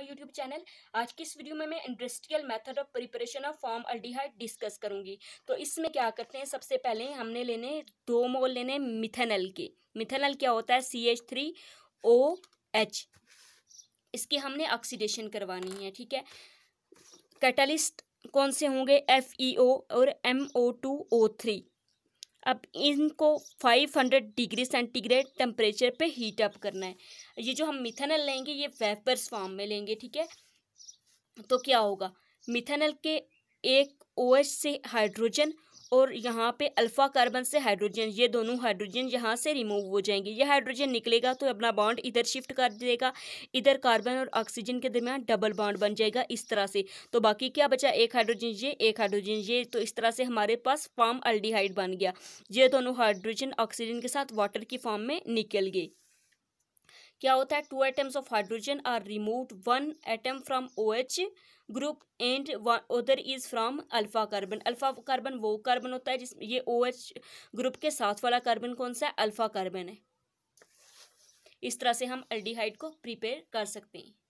my YouTube channel आज की इस वीडियो में मैं industrial method of preparation of formaldehyde discuss करूंगी तो इसमें क्या करते हैं सबसे पहले हमने लेने दो मोल लेने मिथेनल के मिथेनल क्या होता है C H three O H इसकी हमने ऑक्सीडेशन करवानी है ठीक है कैटलिस्ट कौन से होंगे एफ ई ओ और M O two O three अब इनको 500 डिग्री सेंटीग्रेड टेम्परेचर पे हीट अप करना है ये जो हम मिथेनल लेंगे ये वेपर्स फॉर्म में लेंगे ठीक है तो क्या होगा मिथेनल के एक ओएच OH से हाइड्रोजन और यहाँ पे अल्फ़ा कार्बन से हाइड्रोजन ये दोनों हाइड्रोजन यहाँ से रिमूव हो जाएंगे ये हाइड्रोजन निकलेगा तो अपना बॉन्ड इधर शिफ्ट कर देगा इधर कार्बन और ऑक्सीजन के दरमियान डबल बॉन्ड बन जाएगा इस तरह से तो बाकी क्या बचा एक हाइड्रोजन ये एक हाइड्रोजन ये तो इस तरह से हमारे पास फॉर्म अल्डीहाइड बन गया ये दोनों हाइड्रोजन ऑक्सीजन के साथ वाटर की फॉर्म में निकल गए क्या होता है two atoms of hydrogen are removed one atom from O H group and उधर is from alpha carbon alpha carbon वो कार्बन होता है जिस ये ओ एच ग्रुप के साथ वाला कार्बन कौन सा है अल्फा कार्बन है इस तरह से हम एल्डिहाइड को प्रिपेयर कर सकते हैं